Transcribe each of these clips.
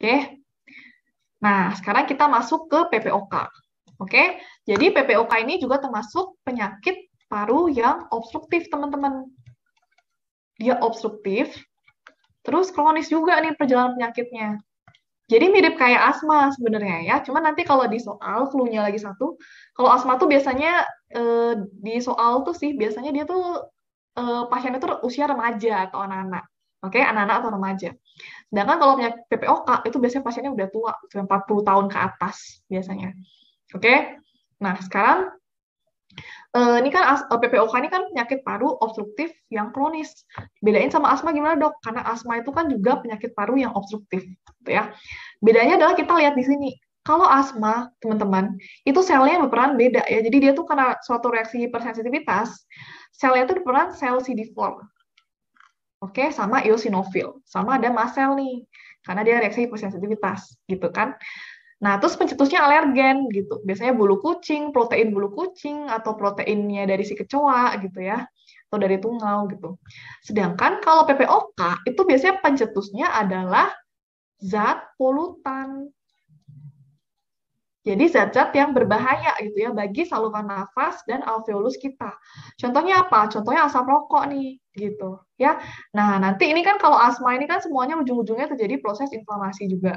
Oke. Nah, sekarang kita masuk ke PPOK. Oke. Jadi PPOK ini juga termasuk penyakit paru yang obstruktif, teman-teman. Dia obstruktif, terus kronis juga nih perjalanan penyakitnya. Jadi mirip kayak asma sebenarnya ya, Cuma nanti kalau di soal flu-nya lagi satu, kalau asma tuh biasanya eh, di soal tuh sih biasanya dia tuh eh, pasiennya tuh usia remaja atau anak-anak. Oke, okay? anak-anak atau remaja. Sedangkan kalau punya PPOK itu biasanya pasiennya udah tua, 40 gitu, tahun ke atas biasanya. Oke. Okay? Nah, sekarang Uh, ini kan eh, PPOK ini kan penyakit paru obstruktif yang kronis. Bedain sama asma gimana dok? Karena asma itu kan juga penyakit paru yang obstruktif, gitu ya. Bedanya adalah kita lihat di sini. Kalau asma, teman-teman, itu selnya berperan beda ya. Jadi dia tuh karena suatu reaksi hipersensitivitas, selnya itu berperan sel CD4. Oke, okay? sama eosinofil. Sama ada masel nih, karena dia reaksi hipersensitivitas, gitu kan. Nah, terus pencetusnya alergen, gitu. Biasanya bulu kucing, protein bulu kucing, atau proteinnya dari si kecoa, gitu ya atau dari tungau gitu. Sedangkan kalau PPOK itu biasanya pencetusnya adalah zat polutan jadi zat-zat yang berbahaya gitu ya bagi saluran nafas dan alveolus kita. Contohnya apa? Contohnya asap rokok nih gitu ya. Nah, nanti ini kan kalau asma ini kan semuanya ujung-ujungnya terjadi proses inflamasi juga.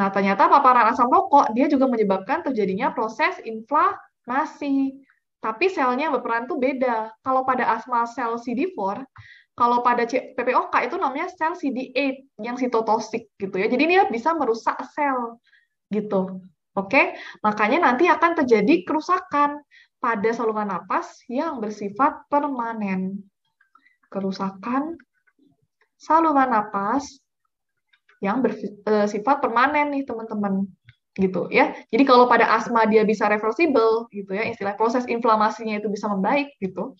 Nah, ternyata paparan asam rokok dia juga menyebabkan terjadinya proses inflamasi. Tapi selnya berperan tuh beda. Kalau pada asma sel CD4, kalau pada PPOK itu namanya sel CD8 yang sitotoksik gitu ya. Jadi dia bisa merusak sel gitu. Oke, makanya nanti akan terjadi kerusakan pada saluran napas yang bersifat permanen. Kerusakan saluran napas yang bersifat e, permanen nih teman-teman gitu ya. Jadi kalau pada asma dia bisa reversible gitu ya, istilah proses inflamasinya itu bisa membaik gitu.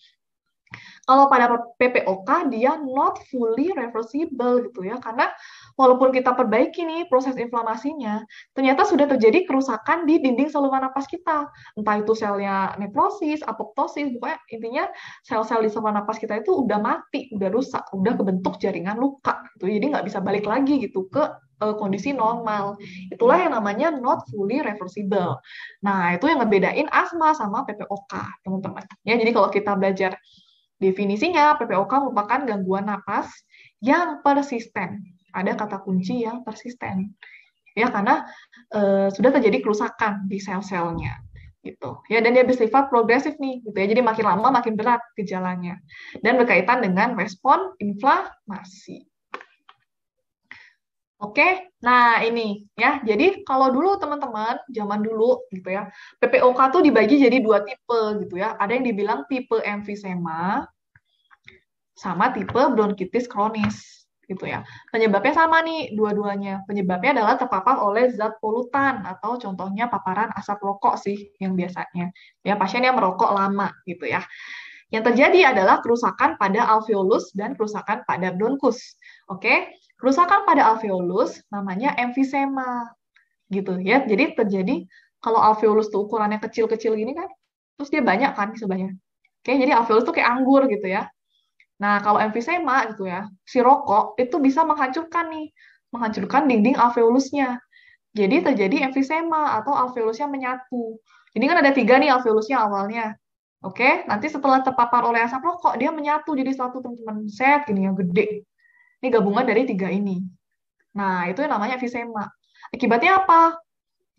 Kalau pada PPOK dia not fully reversible gitu ya, karena walaupun kita perbaiki nih proses inflamasinya, ternyata sudah terjadi kerusakan di dinding saluran napas kita. Entah itu selnya nekrosis, apoptosis, pokoknya intinya sel-sel di saluran napas kita itu udah mati, udah rusak, udah kebentuk jaringan luka. Gitu. Jadi nggak bisa balik lagi gitu ke uh, kondisi normal. Itulah yang namanya not fully reversible. Nah, itu yang ngebedain asma sama PPOK, teman-teman. Ya, jadi kalau kita belajar definisinya, PPOK merupakan gangguan napas yang persisten ada oh. kata kunci yang persisten ya karena uh, sudah terjadi kerusakan di sel-selnya gitu ya dan dia bersifat progresif nih gitu ya jadi makin lama makin berat gejalanya dan berkaitan dengan respon inflamasi Oke, nah ini ya. Jadi kalau dulu teman-teman, zaman dulu gitu ya, PPOK tuh dibagi jadi dua tipe gitu ya. Ada yang dibilang tipe emfisema sama tipe bronkitis kronis gitu ya. Penyebabnya sama nih dua-duanya. Penyebabnya adalah terpapar oleh zat polutan atau contohnya paparan asap rokok sih yang biasanya. Ya, pasien yang merokok lama gitu ya. Yang terjadi adalah kerusakan pada alveolus dan kerusakan pada bronkus. Oke, kerusakan pada alveolus namanya emfisema gitu ya. Jadi terjadi kalau alveolus tuh ukurannya kecil-kecil gini kan, terus dia banyak kan sebanyak Oke, jadi alveolus tuh kayak anggur gitu ya. Nah, kalau emfisema gitu ya, si rokok itu bisa menghancurkan nih, menghancurkan dinding alveolusnya. Jadi terjadi emfisema atau alveolusnya menyatu. Ini kan ada tiga nih alveolusnya awalnya. Oke, nanti setelah terpapar oleh asap rokok, dia menyatu jadi satu teman-teman set gini yang gede. Ini gabungan dari tiga ini. Nah, itu yang namanya emfisema. Akibatnya apa?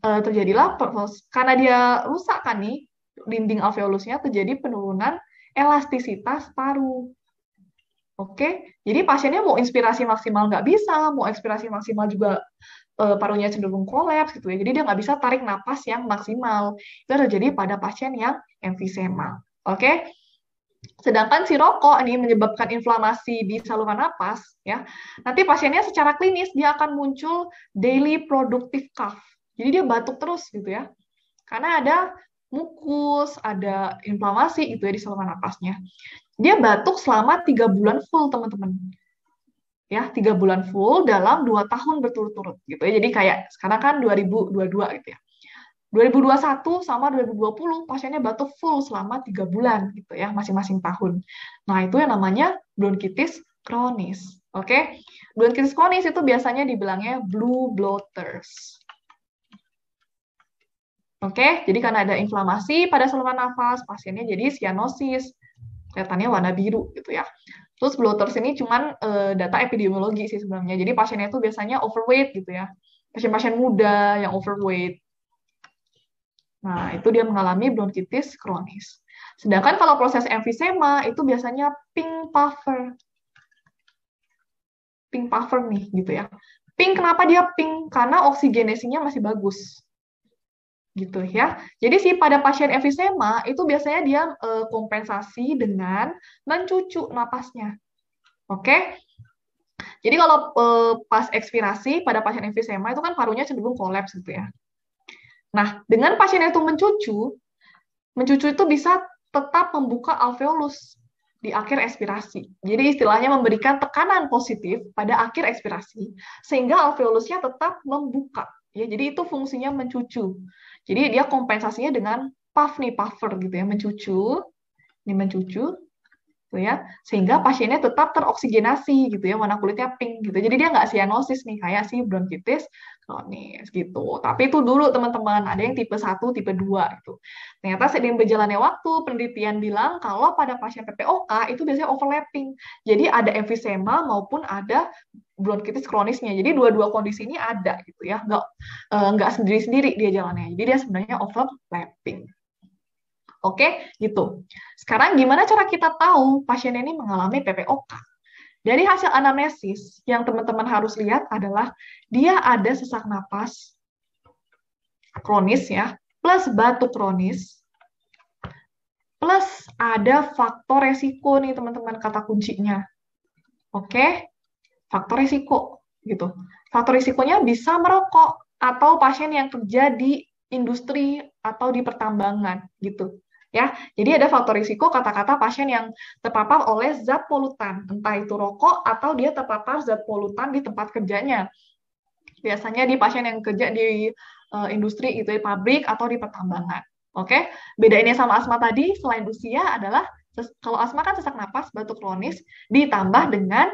E, terjadilah karena dia rusak kan nih dinding alveolusnya terjadi penurunan elastisitas paru Oke, jadi pasiennya mau inspirasi maksimal nggak bisa, mau inspirasi maksimal juga e, eh, parunya cenderung kolaps gitu ya. Jadi dia nggak bisa tarik napas yang maksimal. Itu terjadi pada pasien yang emfisema. Oke, sedangkan si rokok ini menyebabkan inflamasi di saluran napas ya. Nanti pasiennya secara klinis dia akan muncul daily productive cough. Jadi dia batuk terus gitu ya. Karena ada mukus, ada inflamasi itu ya di saluran napasnya. Dia batuk selama tiga bulan full, teman-teman. Ya, tiga bulan full dalam dua tahun berturut-turut gitu ya. Jadi kayak sekarang kan 2022 gitu ya. 2021 sama 2020 pasiennya batuk full selama tiga bulan gitu ya masing-masing tahun. Nah itu yang namanya bronkitis kronis. Oke, okay? bronkitis kronis itu biasanya dibilangnya blue bloaters. Oke, okay? jadi karena ada inflamasi pada saluran nafas, pasiennya jadi sianosis, kelihatannya warna biru gitu ya. Terus bloaters ini cuman uh, data epidemiologi sih sebenarnya. Jadi pasiennya itu biasanya overweight gitu ya. Pasien-pasien muda yang overweight. Nah, itu dia mengalami bronkitis kronis. Sedangkan kalau proses emfisema itu biasanya pink puffer. Pink puffer nih gitu ya. Pink kenapa dia pink? Karena oksigenasinya masih bagus gitu ya. Jadi si pada pasien efisema itu biasanya dia e, kompensasi dengan mencucu napasnya. Oke. Okay? Jadi kalau e, pas ekspirasi pada pasien efisema itu kan parunya cenderung kolaps gitu ya. Nah, dengan pasien itu mencucu, mencucu itu bisa tetap membuka alveolus di akhir ekspirasi. Jadi istilahnya memberikan tekanan positif pada akhir ekspirasi sehingga alveolusnya tetap membuka Ya, jadi itu fungsinya mencucu. Jadi dia kompensasinya dengan puff nih, puffer gitu ya, mencucu. Ini mencucu, gitu ya sehingga pasiennya tetap teroksigenasi gitu ya warna kulitnya pink gitu jadi dia nggak sianosis nih kayak si bronkitis kronis gitu tapi itu dulu teman-teman ada yang tipe 1, tipe 2 gitu ternyata seiring berjalannya waktu penelitian bilang kalau pada pasien PPOK itu biasanya overlapping jadi ada emfisema maupun ada bronkitis kronisnya jadi dua-dua kondisi ini ada gitu ya nggak eh, nggak sendiri-sendiri dia jalannya jadi dia sebenarnya overlapping Oke, okay? gitu. Sekarang gimana cara kita tahu pasien ini mengalami PPOK? Dari hasil anamnesis yang teman-teman harus lihat adalah dia ada sesak napas kronis ya, plus batuk kronis, plus ada faktor resiko nih teman-teman kata kuncinya. Oke, okay? faktor resiko gitu. Faktor risikonya bisa merokok atau pasien yang kerja di industri atau di pertambangan gitu ya. Jadi ada faktor risiko kata-kata pasien yang terpapar oleh zat polutan, entah itu rokok atau dia terpapar zat polutan di tempat kerjanya. Biasanya di pasien yang kerja di uh, industri itu di ya, pabrik atau di pertambangan. Oke, okay? ini sama asma tadi selain usia adalah kalau asma kan sesak napas, batuk kronis ditambah dengan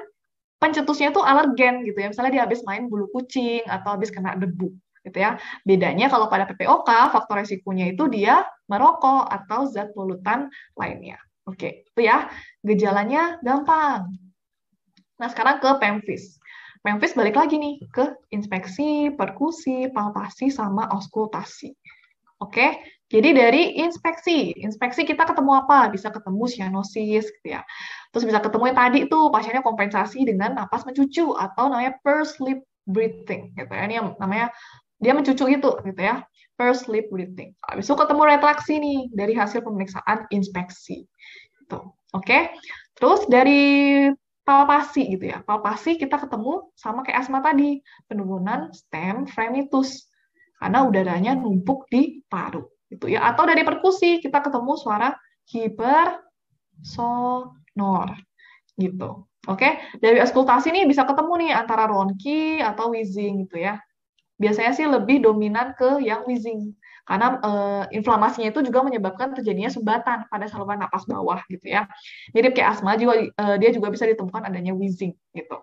pencetusnya itu alergen gitu ya. Misalnya dia habis main bulu kucing atau habis kena debu gitu ya. Bedanya kalau pada PPOK faktor resikonya itu dia merokok atau zat polutan lainnya. Oke, itu ya. Gejalanya gampang. Nah, sekarang ke pemfis. Pemfis balik lagi nih ke inspeksi, perkusi, palpasi sama auskultasi. Oke, jadi dari inspeksi, inspeksi kita ketemu apa? Bisa ketemu cyanosis, gitu ya. Terus bisa ketemu yang tadi itu pasiennya kompensasi dengan napas mencucu atau namanya per sleep breathing, gitu ya. Ini yang namanya dia mencucuk itu gitu ya first lip breathing habis itu ketemu retraksi nih dari hasil pemeriksaan inspeksi gitu oke okay? terus dari palpasi gitu ya palpasi kita ketemu sama kayak asma tadi penurunan stem fremitus karena udaranya numpuk di paru gitu ya atau dari perkusi kita ketemu suara hipersonor gitu Oke, okay? dari auskultasi nih bisa ketemu nih antara ronki atau wheezing gitu ya biasanya sih lebih dominan ke yang wheezing karena e, inflamasinya itu juga menyebabkan terjadinya sumbatan pada saluran napas bawah gitu ya. Mirip kayak asma juga e, dia juga bisa ditemukan adanya wheezing gitu.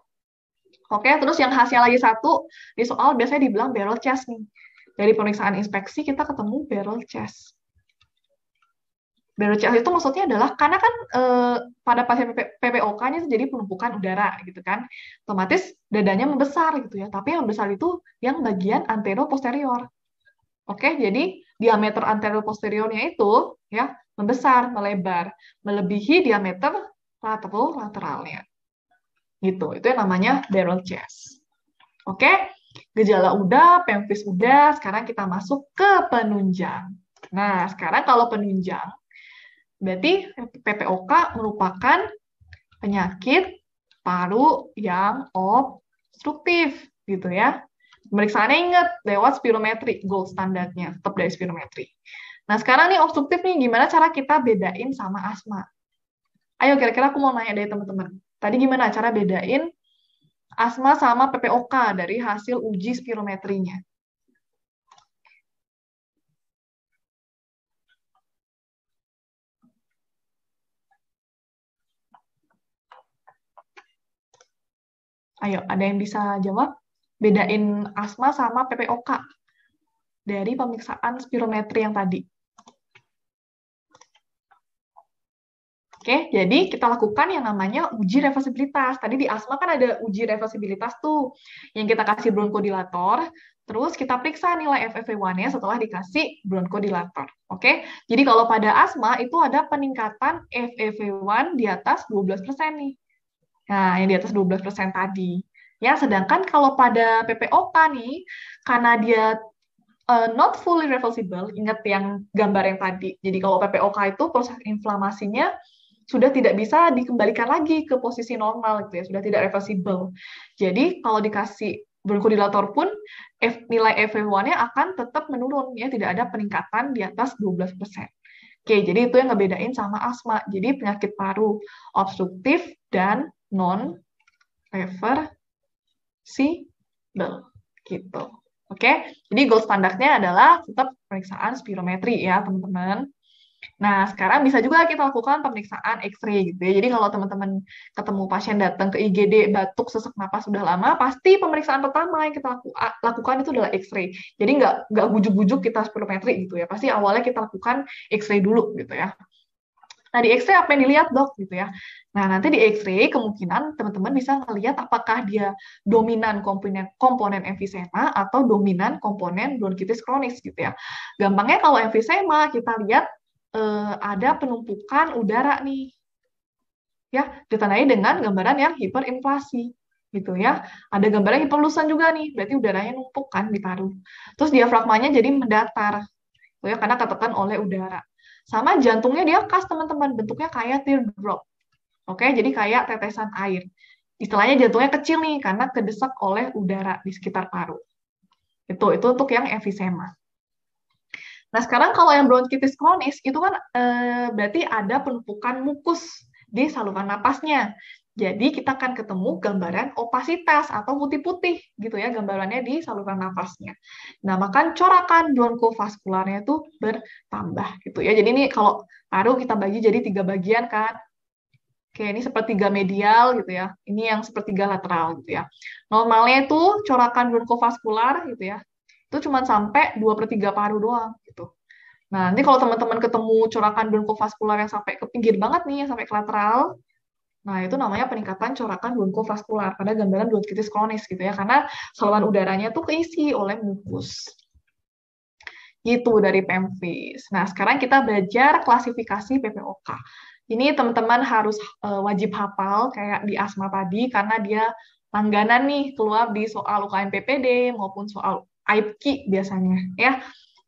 Oke, terus yang khasnya lagi satu di soal biasanya dibilang barrel chest nih. Dari pemeriksaan inspeksi kita ketemu barrel chest. BPJS itu maksudnya adalah karena kan eh, pada pasien PPOK-nya jadi penumpukan udara gitu kan, otomatis dadanya membesar gitu ya. Tapi yang besar itu yang bagian antero posterior. Oke, jadi diameter antero posteriornya itu ya membesar, melebar, melebihi diameter lateral lateralnya. Gitu, itu yang namanya barrel chest. Oke, gejala udah, pemvis udah, sekarang kita masuk ke penunjang. Nah, sekarang kalau penunjang Berarti PPOK merupakan penyakit paru yang obstruktif gitu ya. Pemeriksaannya ingat lewat spirometri, gold standarnya, tetap dari spirometri. Nah, sekarang nih obstruktif nih gimana cara kita bedain sama asma? Ayo kira-kira aku mau nanya dari teman-teman. Tadi gimana cara bedain asma sama PPOK dari hasil uji spirometrinya? Ayo, ada yang bisa jawab? Bedain asma sama PPOK dari pemeriksaan spirometri yang tadi. Oke, jadi kita lakukan yang namanya uji reversibilitas. Tadi di asma kan ada uji reversibilitas tuh, yang kita kasih bronkodilator, terus kita periksa nilai ffv 1 nya setelah dikasih bronkodilator. Oke, jadi kalau pada asma itu ada peningkatan ffv 1 di atas 12% nih. Nah, yang di atas 12% tadi. Ya, sedangkan kalau pada PPOK nih, karena dia uh, not fully reversible, ingat yang gambar yang tadi. Jadi kalau PPOK itu proses inflamasinya sudah tidak bisa dikembalikan lagi ke posisi normal gitu ya, sudah tidak reversible. Jadi kalau dikasih bronkodilator pun F, nilai fev 1 nya akan tetap menurun ya, tidak ada peningkatan di atas 12%. Oke, jadi itu yang ngebedain sama asma. Jadi penyakit paru obstruktif dan non reversible gitu. Oke, jadi gold standarnya adalah tetap pemeriksaan spirometri ya teman-teman. Nah, sekarang bisa juga kita lakukan pemeriksaan X-ray gitu ya. Jadi kalau teman-teman ketemu pasien datang ke IGD batuk sesak napas sudah lama, pasti pemeriksaan pertama yang kita laku, lakukan itu adalah X-ray. Jadi nggak nggak bujuk-bujuk kita spirometri gitu ya. Pasti awalnya kita lakukan X-ray dulu gitu ya. Nah, di X-ray apa yang dilihat, Dok? gitu ya. Nah, nanti di X-ray kemungkinan teman-teman bisa melihat apakah dia dominan komponen komponen emfisema atau dominan komponen bronkitis kronis gitu ya. Gampangnya kalau emfisema kita lihat eh, ada penumpukan udara nih. Ya, ditandai dengan gambaran yang hiperinflasi gitu ya. Ada gambaran hiperlusan juga nih, berarti udaranya numpuk kan ditaruh. Terus diafragmanya jadi mendatar. Gitu ya, karena katakan oleh udara. Sama jantungnya dia khas teman-teman, bentuknya kayak teardrop. Oke, jadi kayak tetesan air. Istilahnya jantungnya kecil nih karena kedesak oleh udara di sekitar paru. Itu itu untuk yang emfisema. Nah, sekarang kalau yang bronkitis kronis itu kan e, berarti ada penumpukan mukus di saluran napasnya. Jadi kita akan ketemu gambaran opasitas atau putih putih gitu ya gambarannya di saluran nafasnya. Nah, maka corakan bronkovaskularnya itu bertambah gitu ya. Jadi ini kalau paru kita bagi jadi tiga bagian kan. Oke, ini sepertiga medial gitu ya. Ini yang sepertiga lateral gitu ya. Normalnya itu corakan bronkovaskular gitu ya. Itu cuma sampai 2 per 3 paru doang gitu. Nah, ini kalau teman-teman ketemu corakan bronkovaskular yang sampai ke pinggir banget nih, yang sampai ke lateral, Nah, itu namanya peningkatan corakan bronko vaskular pada gambaran bronkitis kronis gitu ya, karena saluran udaranya tuh keisi oleh mukus. Gitu dari pemvis Nah, sekarang kita belajar klasifikasi PPOK. Ini teman-teman harus uh, wajib hafal kayak di asma tadi karena dia langganan nih keluar di soal UKM PPD maupun soal IPK biasanya ya.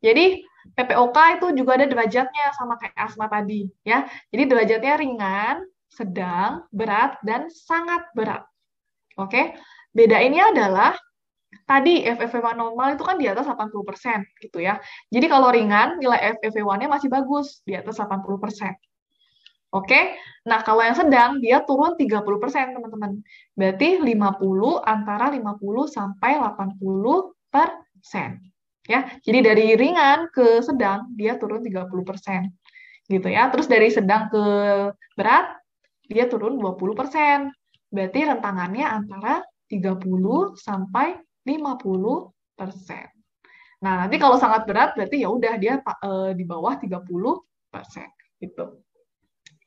Jadi PPOK itu juga ada derajatnya sama kayak asma tadi ya. Jadi derajatnya ringan, sedang, berat, dan sangat berat. Oke, beda ini adalah tadi ffv 1 e normal itu kan di atas 80% gitu ya. Jadi kalau ringan nilai ffv 1 e nya masih bagus di atas 80%. Oke. Nah, kalau yang sedang dia turun 30%, teman-teman. Berarti 50 antara 50 sampai 80 persen. Ya, jadi dari ringan ke sedang dia turun 30 persen gitu ya. Terus dari sedang ke berat dia turun 20%. persen, Berarti rentangannya antara 30 sampai 50%. persen. Nah, nanti kalau sangat berat berarti ya udah dia uh, di bawah 30% persen, gitu.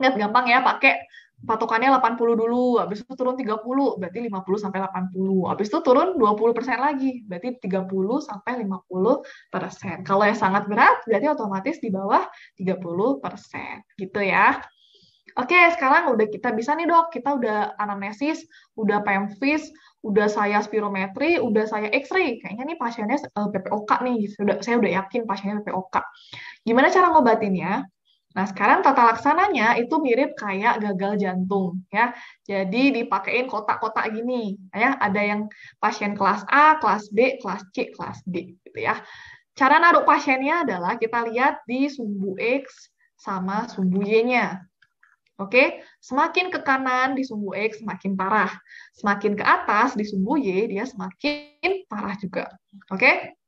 Ingat gampang ya pakai patokannya 80 dulu, habis itu turun 30, berarti 50 sampai 80. Habis itu turun 20% persen lagi, berarti 30 sampai 50%. persen. Kalau yang sangat berat berarti otomatis di bawah 30%. persen, Gitu ya. Oke, sekarang udah kita bisa nih dok, kita udah anamnesis, udah PEMFIS, udah saya spirometri, udah saya X-ray. Kayaknya nih pasiennya eh, PPOK nih, sudah, saya udah yakin pasiennya PPOK. Gimana cara ngobatinnya? Nah, sekarang tata laksananya itu mirip kayak gagal jantung, ya. Jadi dipakein kotak-kotak gini, ya. Ada yang pasien kelas A, kelas B, kelas C, kelas D, gitu ya. Cara naruh pasiennya adalah kita lihat di sumbu X sama sumbu Y-nya. Oke, semakin ke kanan di sumbu X semakin parah. Semakin ke atas di sumbu Y dia semakin parah juga. Oke?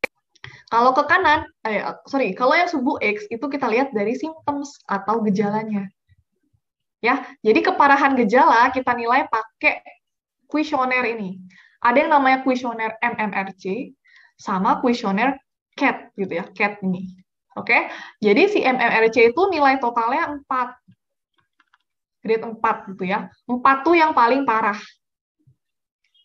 Kalau ke kanan, eh, sorry, kalau yang sumbu X itu kita lihat dari symptoms atau gejalanya. Ya, jadi keparahan gejala kita nilai pakai kuesioner ini. Ada yang namanya kuesioner MMRC sama kuesioner CAT gitu ya, CAT ini. Oke. Jadi si MMRC itu nilai totalnya 4 grade 4 gitu ya. 4 tuh yang paling parah.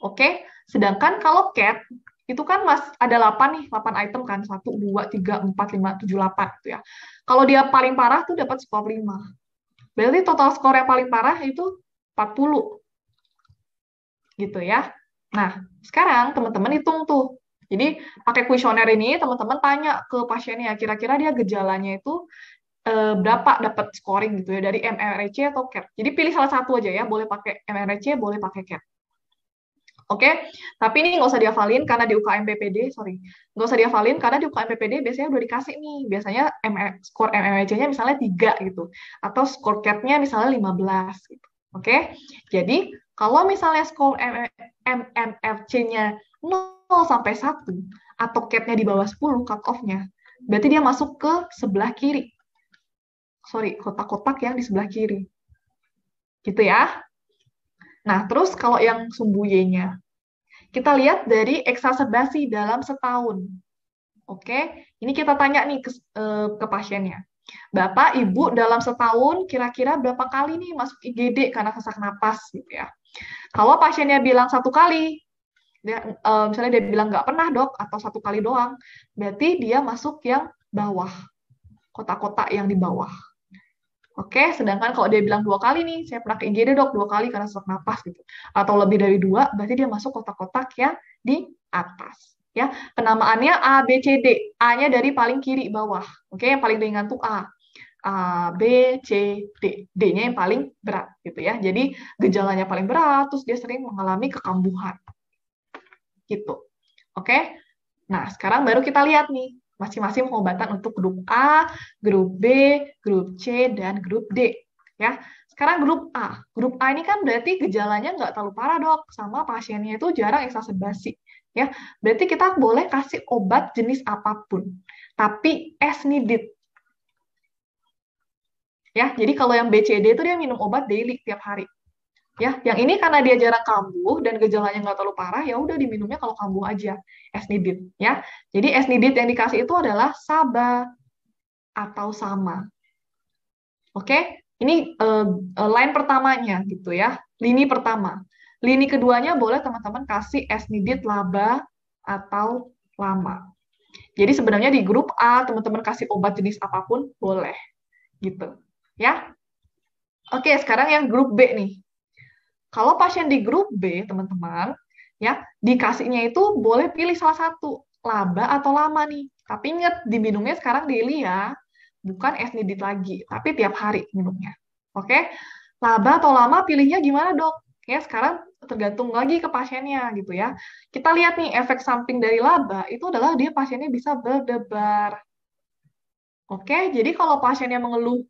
Oke, okay? sedangkan kalau CAT itu kan mas ada 8 nih, 8 item kan. 1 2 3 4 5 7 8 gitu ya. Kalau dia paling parah tuh dapat skor 5. Berarti total skor yang paling parah itu 40. Gitu ya. Nah, sekarang teman-teman hitung tuh. Jadi pakai kuesioner ini teman-teman tanya ke pasiennya kira-kira dia gejalanya itu Eh, berapa dapat scoring gitu ya dari MRC atau CAT. Jadi pilih salah satu aja ya, boleh pakai MRC, boleh pakai CAT. Oke, tapi ini nggak usah dihafalin karena di UKM PPD, sorry, nggak usah dihafalin karena di UKM PPD biasanya udah dikasih nih, biasanya MR, skor MRC-nya misalnya tiga gitu, atau skor CAT-nya misalnya 15 gitu. Oke, jadi kalau misalnya skor MMFC-nya nol sampai satu atau CAT-nya di bawah 10 cut off-nya, berarti dia masuk ke sebelah kiri sorry, kotak-kotak yang di sebelah kiri. Gitu ya. Nah, terus kalau yang sumbu Y-nya. Kita lihat dari eksasebasi dalam setahun. Oke, ini kita tanya nih ke, eh, ke pasiennya. Bapak, Ibu dalam setahun kira-kira berapa kali nih masuk IGD karena sesak napas gitu ya. Kalau pasiennya bilang satu kali, dia, eh, misalnya dia bilang nggak pernah dok atau satu kali doang, berarti dia masuk yang bawah, kotak-kotak yang di bawah. Oke, sedangkan kalau dia bilang dua kali nih, saya pernah ke IGD dok dua kali karena sesak napas gitu, atau lebih dari dua, berarti dia masuk kotak-kotak yang di atas. Ya, penamaannya A, B, C, D. A-nya dari paling kiri bawah. Oke, yang paling ringan tuh A. A, B, C, D. D-nya yang paling berat gitu ya. Jadi gejalanya paling berat, terus dia sering mengalami kekambuhan. Gitu. Oke. Nah, sekarang baru kita lihat nih masing-masing pengobatan untuk grup A, grup B, grup C, dan grup D. Ya, sekarang grup A. Grup A ini kan berarti gejalanya nggak terlalu parah dok, sama pasiennya itu jarang exacerbasi. Ya, berarti kita boleh kasih obat jenis apapun, tapi as needed. Ya, jadi kalau yang BCD itu dia minum obat daily tiap hari. Ya, yang ini karena dia jarang kambuh dan gejalanya nggak terlalu parah, ya udah diminumnya kalau kambuh aja esnidit. Ya, jadi esnidit yang dikasih itu adalah saba atau sama. Oke, ini eh, eh, line pertamanya gitu ya, lini pertama. Lini keduanya boleh teman-teman kasih esnidit laba atau lama. Jadi sebenarnya di grup A teman-teman kasih obat jenis apapun boleh gitu ya. Oke, sekarang yang grup B nih. Kalau pasien di grup B, teman-teman, ya dikasihnya itu boleh pilih salah satu, laba atau lama nih. Tapi ingat, diminumnya sekarang daily ya, bukan es lagi, tapi tiap hari minumnya. Oke? Laba atau lama pilihnya gimana, Dok? Ya, sekarang tergantung lagi ke pasiennya gitu ya. Kita lihat nih efek samping dari laba itu adalah dia pasiennya bisa berdebar. Oke, jadi kalau pasiennya mengeluh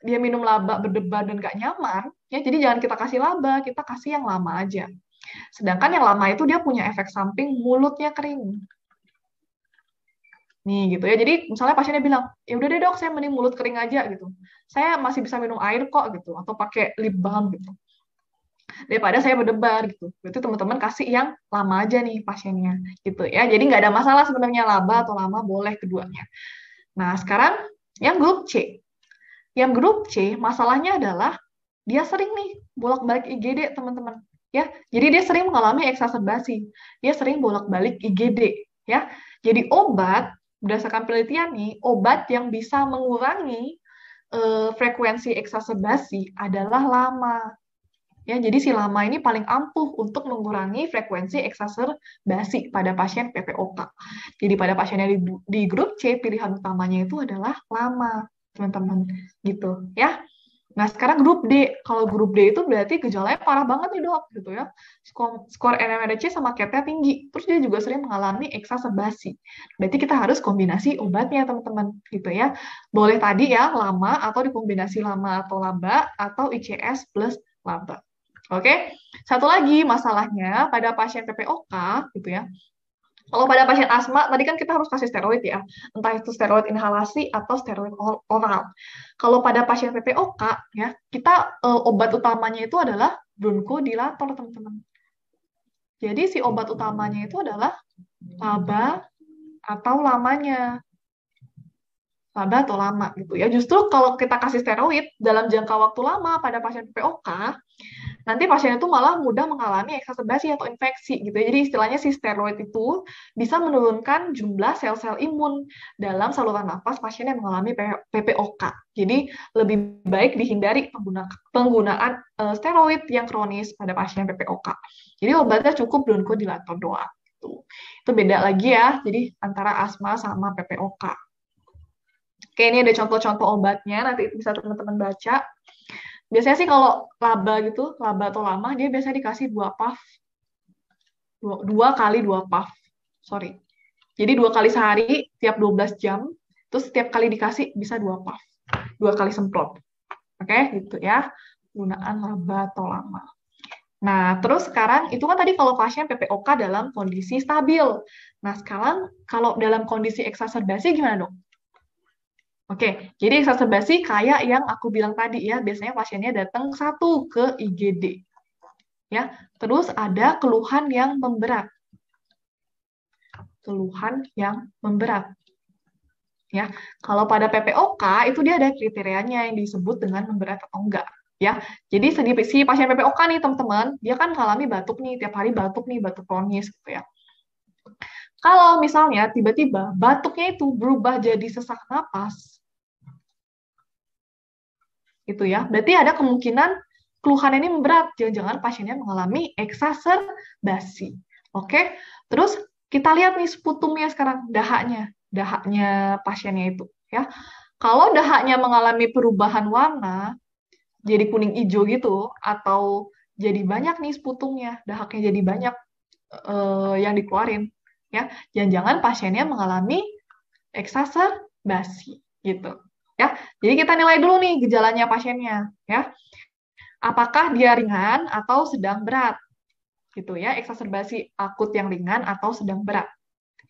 dia minum laba berdebar dan gak nyaman, ya jadi jangan kita kasih laba, kita kasih yang lama aja. Sedangkan yang lama itu dia punya efek samping mulutnya kering. Nih gitu ya. Jadi misalnya pasiennya bilang, "Ya udah deh dok, saya mending mulut kering aja gitu. Saya masih bisa minum air kok gitu atau pakai lip balm gitu." Daripada saya berdebar gitu. Berarti teman-teman kasih yang lama aja nih pasiennya gitu ya. Jadi nggak ada masalah sebenarnya laba atau lama boleh keduanya. Nah, sekarang yang grup C. Yang grup C, masalahnya adalah dia sering nih bolak-balik IGD, teman-teman. Ya, jadi dia sering mengalami eksasebasi. Dia sering bolak-balik IGD, ya. Jadi obat berdasarkan penelitian nih, obat yang bisa mengurangi eh, frekuensi eksasebasi adalah lama. Ya, jadi si lama ini paling ampuh untuk mengurangi frekuensi eksaserbasi pada pasien PPOK. Jadi pada pasien yang di, di grup C, pilihan utamanya itu adalah lama teman-teman gitu ya. Nah sekarang grup D, kalau grup D itu berarti gejalanya parah banget nih dok gitu ya. Skor, skor NMRC sama CAT-nya tinggi, terus dia juga sering mengalami eksaserbasi. Berarti kita harus kombinasi obatnya teman-teman gitu ya. Boleh tadi ya lama atau dikombinasi lama atau laba atau ICS plus laba. Oke, satu lagi masalahnya pada pasien PPOK gitu ya, kalau pada pasien asma, tadi kan kita harus kasih steroid ya, entah itu steroid inhalasi atau steroid oral. Kalau pada pasien PPOK, ya kita uh, obat utamanya itu adalah bronkodilator, teman-teman. Jadi si obat utamanya itu adalah laba atau lamanya. Laba atau lama gitu ya. Justru kalau kita kasih steroid dalam jangka waktu lama pada pasien PPOK, nanti pasien itu malah mudah mengalami eksasebasi atau infeksi gitu. Ya. Jadi istilahnya si steroid itu bisa menurunkan jumlah sel-sel imun dalam saluran nafas pasien yang mengalami PPOK. Jadi lebih baik dihindari pengguna penggunaan uh, steroid yang kronis pada pasien PPOK. Jadi obatnya cukup bronkodilator doang. Gitu. Itu beda lagi ya, jadi antara asma sama PPOK. Oke, ini ada contoh-contoh obatnya, nanti bisa teman-teman baca biasanya sih kalau laba gitu laba atau lama dia biasanya dikasih dua puff dua, dua kali dua puff sorry jadi dua kali sehari tiap 12 jam terus setiap kali dikasih bisa dua puff dua kali semprot oke okay, gitu ya penggunaan laba atau lama Nah, terus sekarang itu kan tadi kalau pasien PPOK dalam kondisi stabil. Nah, sekarang kalau dalam kondisi eksaserbasi gimana dok? Oke, jadi exacerbasi kayak yang aku bilang tadi ya, biasanya pasiennya datang satu ke IGD. Ya, terus ada keluhan yang memberat. Keluhan yang memberat. Ya, kalau pada PPOK itu dia ada kriterianya yang disebut dengan memberat atau enggak. Ya, jadi si pasien PPOK nih teman-teman, dia kan mengalami batuk nih tiap hari batuk nih batuk kronis gitu ya. Kalau misalnya tiba-tiba batuknya itu berubah jadi sesak napas, gitu ya. Berarti ada kemungkinan keluhan ini berat, jangan-jangan pasiennya mengalami eksaserbasi. Oke, terus kita lihat nih sputumnya sekarang, dahaknya, dahaknya pasiennya itu ya. Kalau dahaknya mengalami perubahan warna, jadi kuning hijau gitu, atau jadi banyak nih sputumnya, dahaknya jadi banyak eh, yang dikeluarin, ya. Jangan-jangan pasiennya mengalami eksaserbasi gitu ya. Jadi kita nilai dulu nih gejalanya pasiennya, ya. Apakah dia ringan atau sedang berat? Gitu ya, eksaserbasi akut yang ringan atau sedang berat.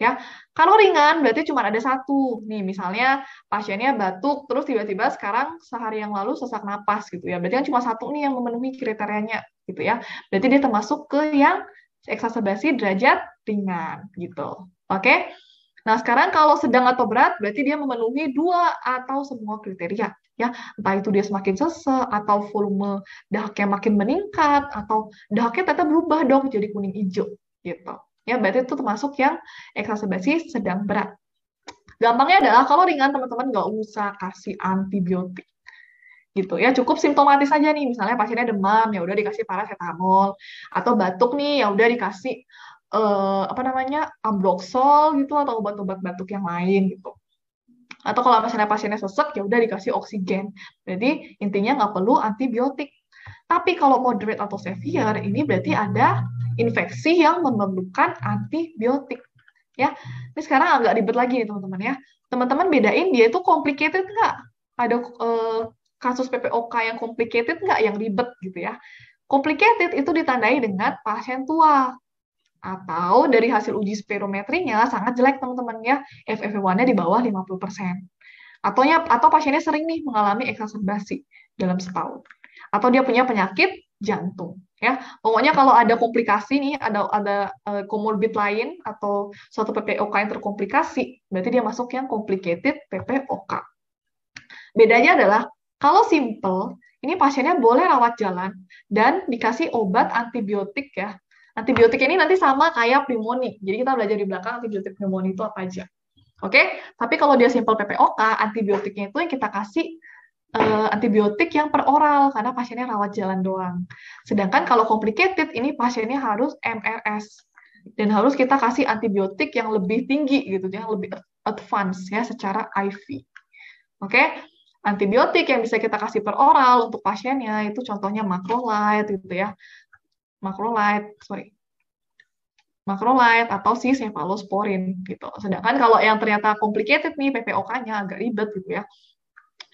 Ya, kalau ringan berarti cuma ada satu. Nih, misalnya pasiennya batuk terus tiba-tiba sekarang sehari yang lalu sesak napas gitu ya. Berarti kan cuma satu nih yang memenuhi kriterianya gitu ya. Berarti dia termasuk ke yang eksaserbasi derajat ringan gitu. Oke. Okay? Nah, sekarang kalau sedang atau berat berarti dia memenuhi dua atau semua kriteria ya. Entah itu dia semakin sesek atau volume dahaknya makin meningkat atau dahaknya tetap berubah dong jadi kuning hijau gitu. Ya, berarti itu termasuk yang exacerbasi sedang berat. Gampangnya adalah kalau ringan teman-teman nggak usah kasih antibiotik gitu ya cukup simptomatis aja nih misalnya pasiennya demam ya udah dikasih paracetamol atau batuk nih ya udah dikasih uh, apa namanya ambroxol gitu atau obat-obat batuk yang lain gitu atau kalau misalnya pasiennya sesek ya udah dikasih oksigen jadi intinya nggak perlu antibiotik tapi kalau moderate atau severe ini berarti ada infeksi yang memerlukan antibiotik ya ini sekarang agak ribet lagi nih teman-teman ya teman-teman bedain dia itu complicated nggak ada uh, kasus PPOK yang complicated nggak yang ribet gitu ya complicated itu ditandai dengan pasien tua atau dari hasil uji spirometrinya sangat jelek teman-teman ya FEV1-nya di bawah 50%. Atau ya, atau pasiennya sering nih mengalami eksasembasi dalam setahun. Atau dia punya penyakit jantung ya. Pokoknya kalau ada komplikasi nih, ada ada komorbid eh, uh, lain atau suatu PPOK yang terkomplikasi, berarti dia masuk yang complicated PPOK. Bedanya adalah kalau simple, ini pasiennya boleh rawat jalan dan dikasih obat antibiotik ya Antibiotik ini nanti sama kayak pneumonia. Jadi kita belajar di belakang antibiotik pneumonia itu apa aja. Oke, okay? tapi kalau dia simple PPOK, antibiotiknya itu yang kita kasih uh, antibiotik yang per oral karena pasiennya rawat jalan doang. Sedangkan kalau complicated ini pasiennya harus MRS dan harus kita kasih antibiotik yang lebih tinggi gitu, yang lebih advance ya secara IV. Oke, okay? antibiotik yang bisa kita kasih per oral untuk pasiennya itu contohnya macrolide gitu ya, makrolide, sorry, makrolide atau si cephalosporin gitu. Sedangkan kalau yang ternyata complicated nih PPOK-nya agak ribet gitu ya.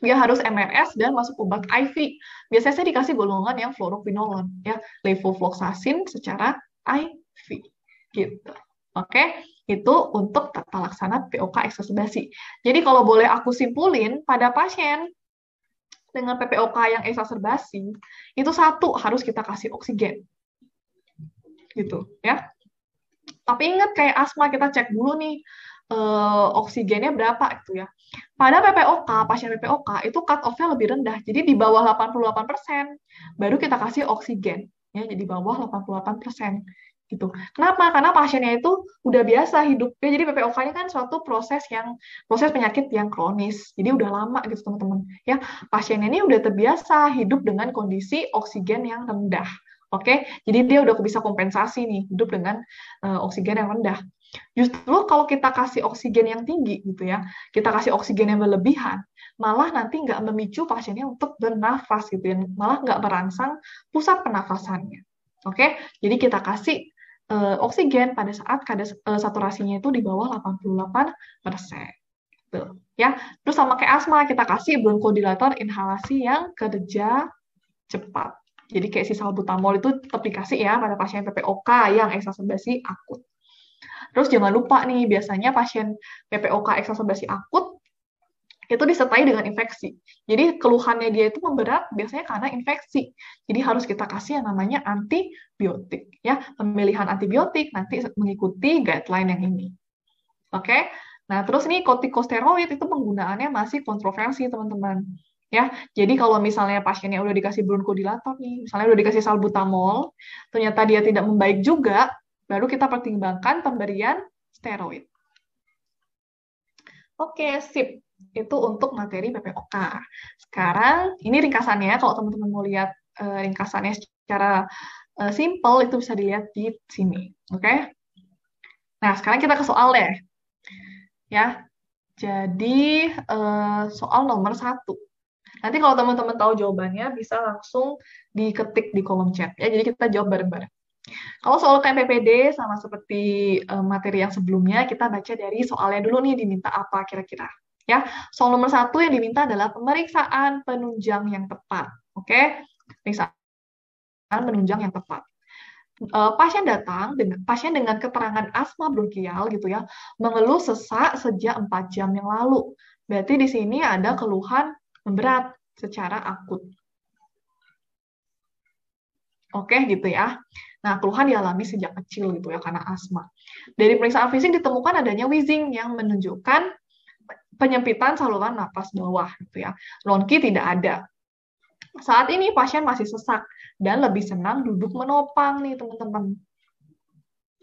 Dia harus MRS dan masuk obat IV. Biasanya saya dikasih golongan yang fluoroquinolon ya, levofloxacin secara IV gitu. Oke, itu untuk tata laksana POK eksasedasi. Jadi kalau boleh aku simpulin pada pasien dengan PPOK yang eksaserbasi, itu satu harus kita kasih oksigen gitu ya. Tapi ingat kayak asma kita cek dulu nih eh, oksigennya berapa itu ya. Pada PPOK, pasien PPOK itu cut off-nya lebih rendah. Jadi di bawah 88% baru kita kasih oksigen ya jadi bawah 88% gitu. Kenapa? Karena pasiennya itu udah biasa hidupnya. Jadi PPOK ini kan suatu proses yang proses penyakit yang kronis. Jadi udah lama gitu teman-teman. Ya, pasien ini udah terbiasa hidup dengan kondisi oksigen yang rendah Oke, jadi dia udah bisa kompensasi nih hidup dengan uh, oksigen yang rendah. Justru kalau kita kasih oksigen yang tinggi gitu ya, kita kasih oksigen yang berlebihan, malah nanti nggak memicu pasiennya untuk bernafas gitu ya, malah nggak merangsang pusat pernafasannya. Oke, jadi kita kasih uh, oksigen pada saat kadar uh, eh, saturasinya itu di bawah 88 persen. Gitu, ya, terus sama kayak asma kita kasih bronkodilator inhalasi yang kerja cepat. Jadi kayak si salbutamol itu tetap dikasih ya pada pasien PPOK yang exacerbasi akut. Terus jangan lupa nih, biasanya pasien PPOK exacerbasi akut itu disertai dengan infeksi. Jadi keluhannya dia itu memberat biasanya karena infeksi. Jadi harus kita kasih yang namanya antibiotik ya. Pemilihan antibiotik nanti mengikuti guideline yang ini. Oke. Okay? Nah, terus nih kortikosteroid itu penggunaannya masih kontroversi, teman-teman ya. Jadi kalau misalnya pasiennya udah dikasih bronkodilator nih, misalnya udah dikasih salbutamol, ternyata dia tidak membaik juga, baru kita pertimbangkan pemberian steroid. Oke, sip. Itu untuk materi PPOK. Sekarang ini ringkasannya kalau teman-teman mau lihat eh, ringkasannya secara eh, simple itu bisa dilihat di sini. Oke. Nah, sekarang kita ke soal deh. Ya. Jadi eh, soal nomor satu Nanti kalau teman-teman tahu jawabannya bisa langsung diketik di kolom chat ya. Jadi kita jawab bareng-bareng. Kalau soal KMPPD sama seperti eh, materi yang sebelumnya kita baca dari soalnya dulu nih diminta apa kira-kira ya. Soal nomor satu yang diminta adalah pemeriksaan penunjang yang tepat. Oke, okay? pemeriksaan penunjang yang tepat. Eh, pasien datang dengan pasien dengan keterangan asma bronkial gitu ya, mengeluh sesak sejak 4 jam yang lalu. Berarti di sini ada keluhan berat secara akut. Oke gitu ya. Nah, keluhan dialami sejak kecil gitu ya karena asma. Dari pemeriksaan fisik ditemukan adanya wheezing yang menunjukkan penyempitan saluran napas bawah gitu ya. Lonki tidak ada. Saat ini pasien masih sesak dan lebih senang duduk menopang nih teman-teman.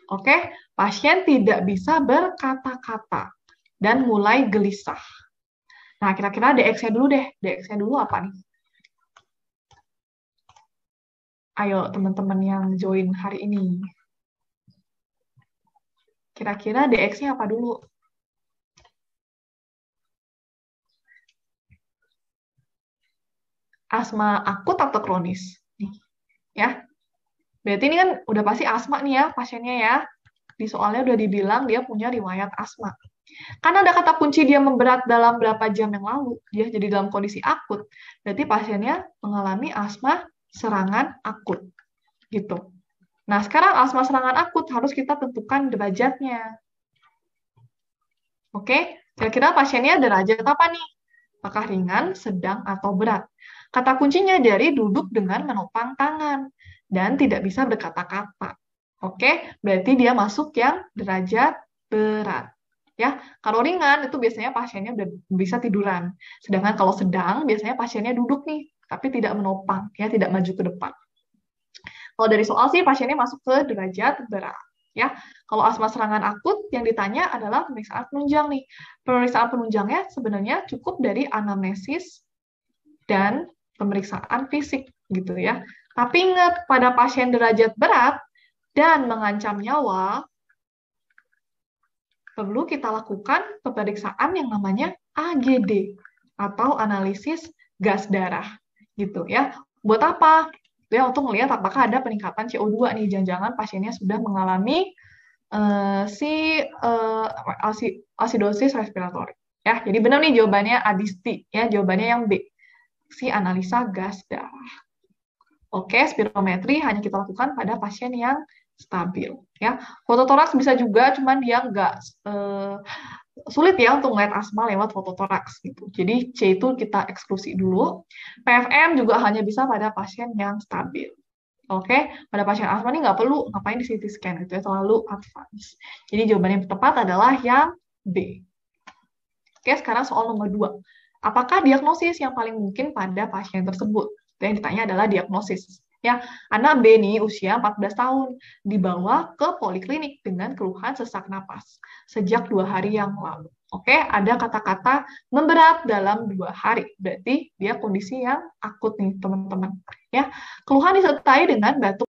Oke, pasien tidak bisa berkata-kata dan mulai gelisah. Nah, kira-kira DX-nya dulu deh. DX-nya dulu apa nih? Ayo, teman-teman yang join hari ini. Kira-kira DX-nya apa dulu? Asma akut atau kronis? Nih, ya. Berarti ini kan udah pasti asma nih ya pasiennya ya. Di soalnya udah dibilang dia punya riwayat asma. Karena ada kata kunci dia memberat dalam berapa jam yang lalu, dia jadi dalam kondisi akut. Berarti pasiennya mengalami asma serangan akut. Gitu. Nah, sekarang asma serangan akut harus kita tentukan derajatnya. Oke, kira-kira pasiennya derajat apa nih? Apakah ringan, sedang, atau berat? Kata kuncinya dari duduk dengan menopang tangan dan tidak bisa berkata-kata. Oke, berarti dia masuk yang derajat berat ya kalau ringan itu biasanya pasiennya udah bisa tiduran sedangkan kalau sedang biasanya pasiennya duduk nih tapi tidak menopang ya tidak maju ke depan kalau dari soal sih pasiennya masuk ke derajat berat ya kalau asma serangan akut yang ditanya adalah pemeriksaan penunjang nih pemeriksaan penunjangnya sebenarnya cukup dari anamnesis dan pemeriksaan fisik gitu ya tapi ingat pada pasien derajat berat dan mengancam nyawa perlu kita lakukan pemeriksaan yang namanya AGD atau analisis gas darah gitu ya. Buat apa? Ya untuk melihat apakah ada peningkatan CO2 nih, jangan-jangan pasiennya sudah mengalami uh, si uh, asidosis respiratori Ya, jadi benar nih jawabannya Adisti ya, jawabannya yang B. Si analisa gas darah. Oke, spirometri hanya kita lakukan pada pasien yang stabil ya fototoraks bisa juga cuman dia nggak eh, sulit ya untuk melihat asma lewat fototoraks gitu. Jadi C itu kita eksklusi dulu. PFM juga hanya bisa pada pasien yang stabil. Oke, pada pasien asma ini nggak perlu ngapain di CT scan gitu ya, terlalu advance. Jadi jawaban yang tepat adalah yang B. Oke, sekarang soal nomor dua. Apakah diagnosis yang paling mungkin pada pasien tersebut? Yang ditanya adalah diagnosis. Ya, anak B ini usia 14 tahun dibawa ke poliklinik dengan keluhan sesak napas sejak dua hari yang lalu. Oke, ada kata-kata memberat dalam dua hari. Berarti dia kondisi yang akut nih, teman-teman. Ya, keluhan disertai dengan batuk